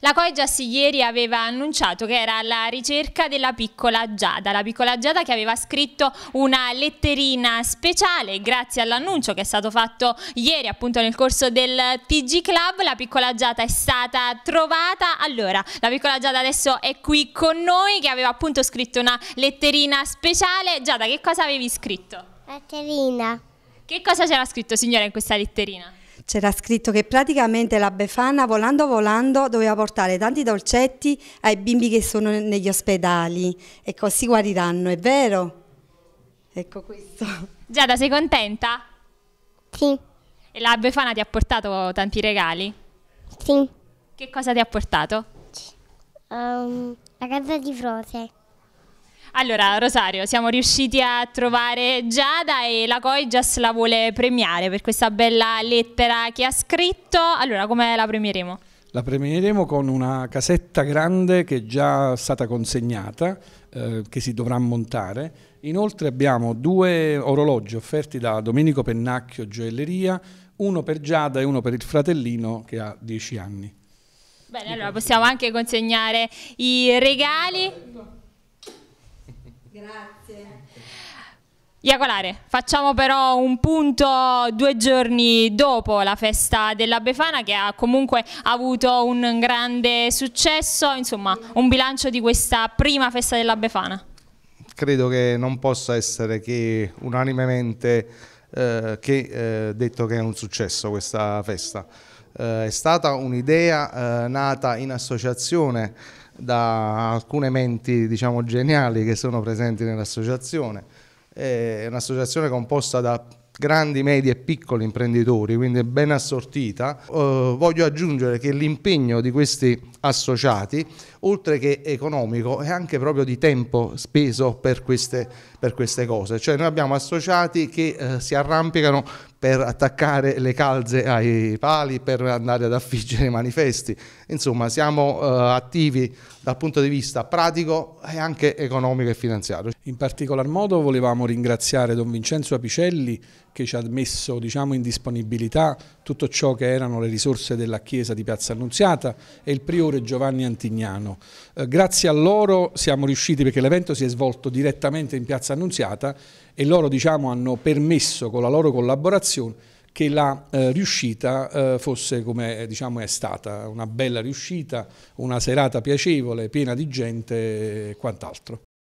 La Coigas ieri aveva annunciato che era alla ricerca della piccola Giada, la piccola Giada che aveva scritto una letterina speciale grazie all'annuncio che è stato fatto ieri appunto nel corso del TG Club, la piccola Giada è stata trovata, allora la piccola Giada adesso è qui con noi che aveva appunto scritto una letterina speciale, Giada che cosa avevi scritto? Letterina. Che cosa c'era scritto signora in questa letterina? C'era scritto che praticamente la Befana volando volando doveva portare tanti dolcetti ai bimbi che sono negli ospedali e così guariranno, è vero? Ecco questo. Giada, sei contenta? Sì. E la Befana ti ha portato tanti regali? Sì. Che cosa ti ha portato? Um, la casa di Frose. Allora, Rosario, siamo riusciti a trovare Giada e la Coigas la vuole premiare per questa bella lettera che ha scritto. Allora, come la premieremo? La premieremo con una casetta grande che è già stata consegnata, eh, che si dovrà montare. Inoltre abbiamo due orologi offerti da Domenico Pennacchio Gioelleria, uno per Giada e uno per il fratellino che ha 10 anni. Bene, allora possiamo anche consegnare i regali. Grazie. Iacolare, facciamo però un punto due giorni dopo la festa della Befana che ha comunque avuto un grande successo, insomma un bilancio di questa prima festa della Befana. Credo che non possa essere che unanimemente eh, che, eh, detto che è un successo questa festa. Eh, è stata un'idea eh, nata in associazione da alcune menti diciamo geniali che sono presenti nell'associazione. È un'associazione composta da grandi, medi e piccoli imprenditori, quindi ben assortita. Eh, voglio aggiungere che l'impegno di questi associati, oltre che economico, è anche proprio di tempo speso per queste, per queste cose. Cioè noi abbiamo associati che eh, si arrampicano per attaccare le calze ai pali, per andare ad affiggere i manifesti. Insomma, siamo eh, attivi dal punto di vista pratico e anche economico e finanziario. In particolar modo volevamo ringraziare Don Vincenzo Apicelli che ci ha messo diciamo, in disponibilità tutto ciò che erano le risorse della Chiesa di Piazza Annunziata e il priore Giovanni Antignano. Eh, grazie a loro siamo riusciti, perché l'evento si è svolto direttamente in Piazza Annunziata e loro diciamo, hanno permesso con la loro collaborazione generazione che la eh, riuscita eh, fosse come eh, diciamo, è stata, una bella riuscita, una serata piacevole, piena di gente e quant'altro.